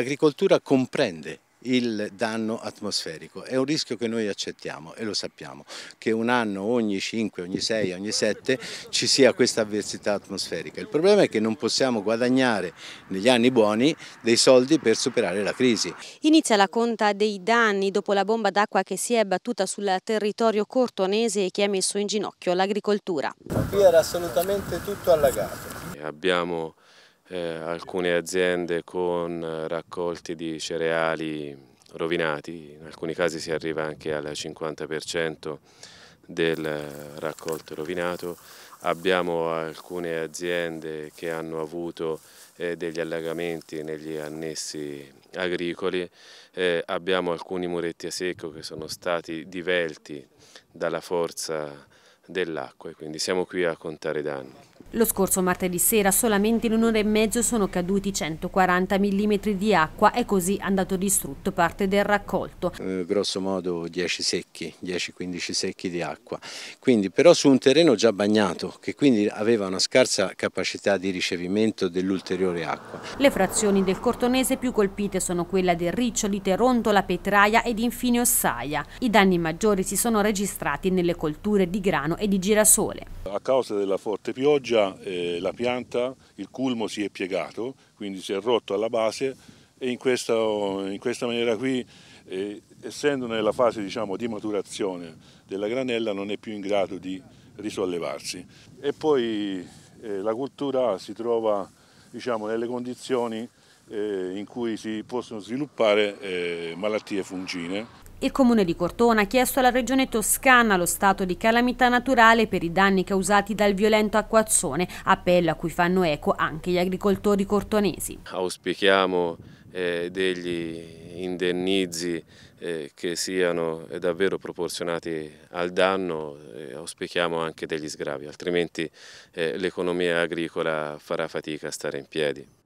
l'agricoltura comprende il danno atmosferico. È un rischio che noi accettiamo e lo sappiamo, che un anno ogni 5, ogni 6, ogni 7 ci sia questa avversità atmosferica. Il problema è che non possiamo guadagnare negli anni buoni dei soldi per superare la crisi. Inizia la conta dei danni dopo la bomba d'acqua che si è battuta sul territorio cortonese e che ha messo in ginocchio l'agricoltura. Qui era assolutamente tutto allagato. Abbiamo eh, alcune aziende con eh, raccolti di cereali rovinati, in alcuni casi si arriva anche al 50% del eh, raccolto rovinato, abbiamo alcune aziende che hanno avuto eh, degli allagamenti negli annessi agricoli, eh, abbiamo alcuni muretti a secco che sono stati divelti dalla forza dell'acqua e quindi siamo qui a contare danni. Lo scorso martedì sera solamente in un'ora e mezzo sono caduti 140 mm di acqua e così è andato distrutto parte del raccolto. Eh, grosso modo 10 secchi, 10-15 secchi di acqua, quindi però su un terreno già bagnato che quindi aveva una scarsa capacità di ricevimento dell'ulteriore acqua. Le frazioni del Cortonese più colpite sono quella del Riccioli, Terontola, Petraia ed infine Ossaia. I danni maggiori si sono registrati nelle colture di grano e di girasole. A causa della forte pioggia già eh, la pianta, il culmo si è piegato, quindi si è rotto alla base e in questa, in questa maniera qui, eh, essendo nella fase diciamo, di maturazione della granella, non è più in grado di risollevarsi. E poi eh, la cultura si trova diciamo, nelle condizioni eh, in cui si possono sviluppare eh, malattie fungine. Il comune di Cortona ha chiesto alla regione toscana lo stato di calamità naturale per i danni causati dal violento acquazzone, appello a cui fanno eco anche gli agricoltori cortonesi. Auspichiamo eh, degli indennizi eh, che siano davvero proporzionati al danno, e auspichiamo anche degli sgravi, altrimenti eh, l'economia agricola farà fatica a stare in piedi.